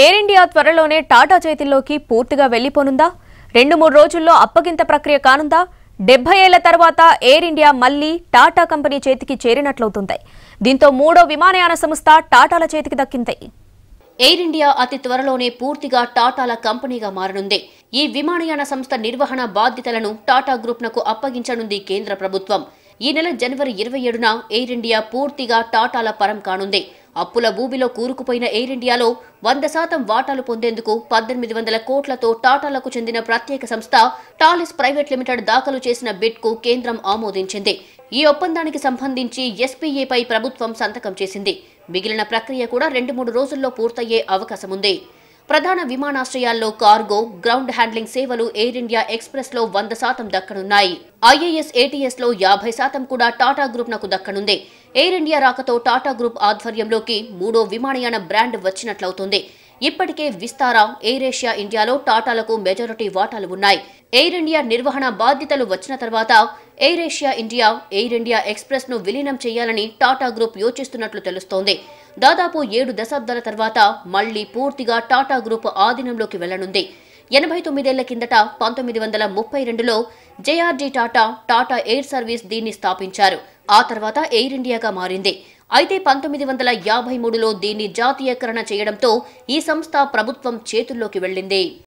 air India త్వరలోనే టాటా చేతుల్లోకి పూర్తిగా వెళ్లిపోనుందా రెండు మూడు రోజుల్లో అప్పగింత ప్రక్రియ కానుందా డెబ్బై ఏళ్ల తర్వాత ఎయిర్ ఇండియా మళ్లీ టాటా కంపెనీ చేతికి చేరినట్లవుతుంది దీంతో మూడో విమానయాన సంస్థ టాటాల చేతికి దక్కింది ఎయిర్ ఇండియా అతి త్వరలోనే పూర్తిగా టాటాల కంపెనీగా మారనుంది ఈ విమానయాన సంస్థ నిర్వహణ బాధ్యతలను టాటా గ్రూప్నకు అప్పగించనుంది కేంద్ర ప్రభుత్వం ఈ నెల జనవరి ఇరవై ఏడున ఎయిర్ ఇండియా పూర్తిగా టాటాల పరం కానుంది అప్పుల భూమిలో కూరుకుపోయిన ఎయిర్ ఇండియాలో వంద శాతం వాటాలు పొందేందుకు పద్దెనిమిది వందల కోట్లతో టాటాలకు చెందిన ప్రత్యేక సంస్థ టాలిస్ ప్రైవేట్ లిమిటెడ్ దాఖలు చేసిన బిడ్కు కేంద్రం ఆమోదించింది ఈ ఒప్పందానికి సంబంధించి ఎస్పీఏపై ప్రభుత్వం సంతకం చేసింది మిగిలిన ప్రక్రియ కూడా రెండు మూడు రోజుల్లో పూర్తయ్యే అవకాశముంది ప్రధాన విమానాశ్రయాల్లో కార్గో గ్రౌండ్ హ్యాండ్లింగ్ సేవలు ఎయిర్ ఇండియా ఎక్స్ప్రెస్ లో వంద శాతం దక్కనున్నాయి ఐఏఎస్ ఏటీఎస్ లో యాభై శాతం కూడా టాటా గ్రూప్ నకు దక్కనుంది ఎయిర్ ఇండియా రాకతో టాటా గ్రూప్ ఆధ్వర్యంలోకి మూడో విమానయాన బ్రాండ్ వచ్చినట్లవుతుంది ఇప్పటికే విస్తారా ఎయిర్ ఏషియా ఇండియాలో టాటాలకు మెజారిటీ వాటాలు ఉన్నాయి ఎయిర్ ఇండియా నిర్వహణ బాధ్యతలు వచ్చిన తర్వాత Air Asia India Air India Express ను విలీనం చేయాలని టాటా గ్రూప్ యోచిస్తున్నట్లు తెలుస్తోంది దాదాపు ఏడు దశాబ్దాల తర్వాత మళ్లీ పూర్తిగా టాటా గ్రూప్ ఆధీనంలోకి వెళ్లనుంది ఎనభై తొమ్మిదేళ్ల కిందట పంతొమ్మిది వందల ముప్పై రెండులో JRD Tata Tata air service దీన్ని స్థాపించారు ఆ తర్వాత ఎయిర్ ఇండియాగా మారింది అయితే పంతొమ్మిది వందల యాభై మూడులో దీన్ని జాతీయకరణ చేయడంతో ఈ సంస్థ ప్రభుత్వం చేతుల్లోకి వెళ్లింది